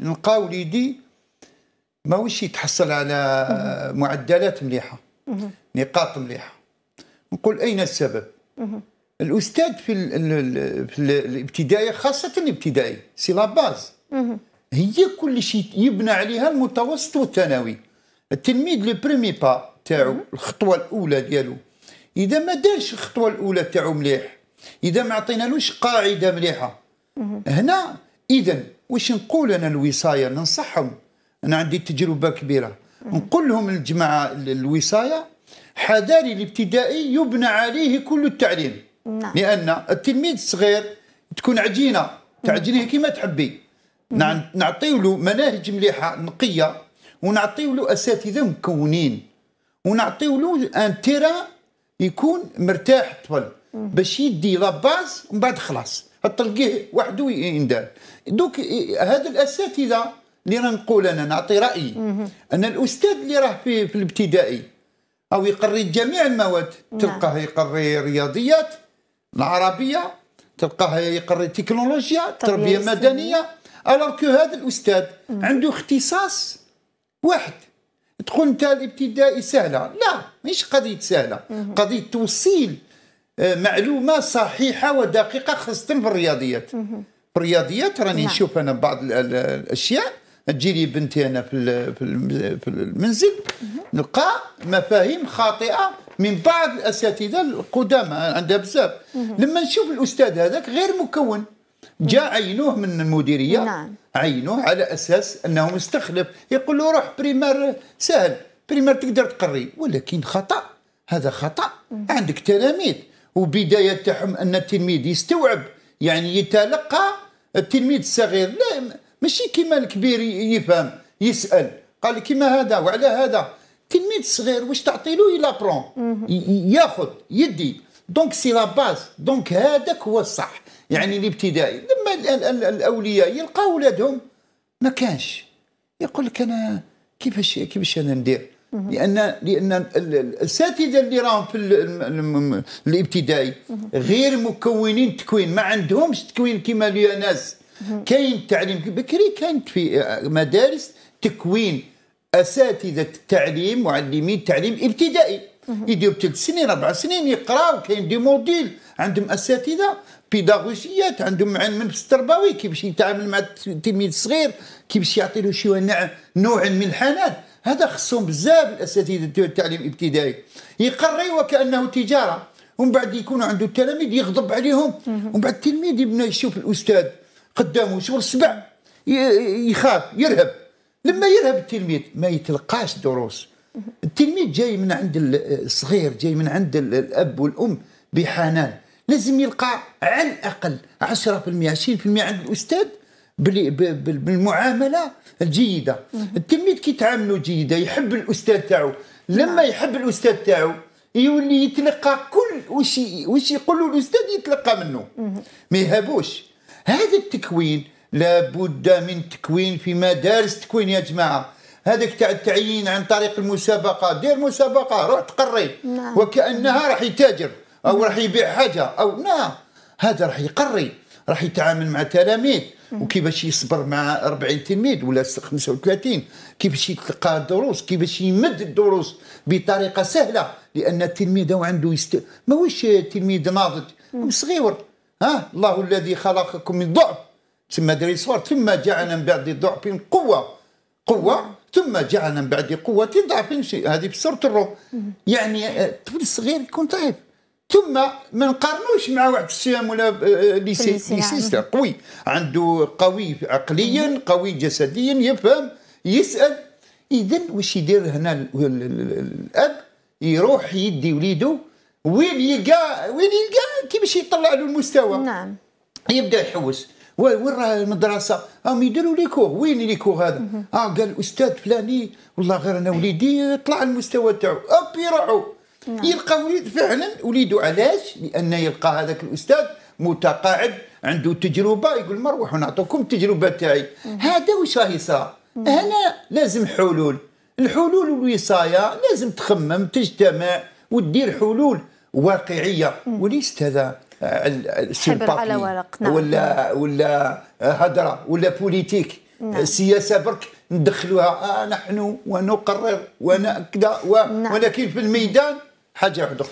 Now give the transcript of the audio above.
نلقى وليدي ماهوش يتحصل على معدلات مليحه نقاط مليحه نقول اين السبب الاستاذ في في الابتدائي خاصه الابتدائي سي لا باز هي كل شيء يبنى عليها المتوسط والثانوي التلميذ لو بريمي با تاعو الخطوه الاولى ديالو اذا ما دارش الخطوه الاولى تاعو مليح اذا ما عطينالوش قاعده مليحه هنا اذا واش نقول انا الوصايه ننصحهم انا عندي تجربه كبيره نقول لهم الجماعه الوصايه حذاري الابتدائي يبنى عليه كل التعليم نعم. لان التلميذ الصغير تكون عجينه تعجنيه نعم. كما تحبي نعم. نعطيه له مناهج مليحه نقيه ونعطيه له اساتذه مكونين ونعطيه له ان تيران يكون مرتاح طول باش يدي لاباز ومن بعد خلاص تلقيه وحده يندار دوك هذا الاساتذه اللي نقول انا نعطي رايي ان الاستاذ اللي راه في, في الابتدائي او يقري جميع المواد نعم. تلقاه يقري رياضيات العربيه تلقاه يقري تكنولوجيا تربيه مدنيه الوغ كو هذا الاستاذ عنده اختصاص واحد تقول انت الابتدائي سهله لا مش قضيه سهله قضيه توصيل آه، معلومه صحيحه ودقيقه خاصه في الرياضيات في الرياضيات راني نعم. نشوف انا بعض الاشياء تجي لي بنتي انا في في المنزل نلقى مفاهيم خاطئه من بعض الاساتذه القدامى عندها بزاف لما نشوف الاستاذ هذاك غير مكون جاء عينوه من المديريه نعم. عينوه على اساس انه مستخلف يقول له روح بريمار سهل بريمار تقدر تقري ولكن خطا هذا خطا عندك تلاميذ وبدايه تاعهم ان التلميذ يستوعب يعني يتلقى التلميذ الصغير لا ماشي كيما الكبير يفهم يسال قال كيما هذا وعلى هذا التلميذ الصغير واش تعطي له يلابرون ياخذ يدي دونك سي لا باز دونك هذاك هو الصح يعني الابتدائي لما الاولياء يلقاو ولادهم ما كانش يقول لك انا كيفاش كيفاش انا ندير لان لان الاساتذه اللي راهم في الابتدائي غير مكونين التكوين ما عندهمش تكوين كما لي ناس كاين تعليم بكري كانت في آه، مدارس تكوين اساتذه التعليم معلمين التعليم ابتدائي يديروا ثلاث سنين اربع سنين يقراوا كاين دي موديل عندهم اساتذه بيداغوجيات عندهم نفس التربوي كيفاش يتعامل مع التلميذ الصغير كيفاش يعطي له شي نوع من الحنان هذا خصهم بزاف الاساتذه ديال التعليم الابتدائي يقري وكانه تجاره ومن بعد يكون عنده التلاميذ يغضب عليهم ومن بعد التلميذ يبنى يشوف الاستاذ قدامه شغل سبع يخاف يرهب لما يرهب التلميذ ما يتلقاش دروس التلميذ جاي من عند الصغير جاي من عند الاب والام بحنان لازم يلقى على الاقل 10% 20% عند الاستاذ بالمعامله الجيده التلميذ كيتعاملوا جيده يحب الاستاذ تاعو لما نعم. يحب الاستاذ تاعو يولي يتلقى كل وش وش يقول الاستاذ يتلقى منه ما يهابوش هذا التكوين لابد من التكوين في مدارس التكوين يا جماعه هذاك تاع التعيين عن طريق المسابقه دير مسابقه روح تقري نعم. وكانها راح يتاجر او راح يبيع حاجه او نعم هذا راح يقري راح يتعامل مع تلاميذ وكيفاش يصبر مع 40 تلميذ ولا 35 كيفاش يتلقى الدروس كيفاش يمد الدروس بطريقه سهله لان التلميذ عنده يست... ماهوش تلميذ ناضج صغير ها الله الذي خلقكم من ضعف تسمى دريسوار ثم جعل من بعد ضعف قوه قوه ثم جعل من بعد قوه ضعف هذه في سوره الروم يعني الطفل آه، الصغير يكون ضعيف ثم ما نقارنوش مع واحد السيام ولا آه، آه، ليسيستر قوي عنده قوي عقليا قوي جسديا يفهم يسال اذا واش يدير هنا الاب يروح يدي وليده وين يلقى وين يلقى كيفاش يطلع له المستوى نعم يبدا يحوس وين راه المدرسه هم يديروا لي كور وين لي كور هذا اه قال الاستاذ فلاني والله غير انا وليدي طلع المستوى تاعو اب يروحوا نعم. يلقى وليد فعلا وليده علاش لان يلقى هذاك الاستاذ متقاعد عنده تجربه يقول مروح ونعطيكم التجربه تاعي هذا واش راهي صار هنا لازم حلول الحلول والوصايه لازم تخمم تجتمع وتدير حلول واقعيه وليست هذا حبر على ورق نعم. ولا ولا هدره ولا بوليتيك نعم. سياسه برك ندخلوها آه نحن ونقرر ونكذا نعم. ولكن في الميدان حاجه واحده اخرى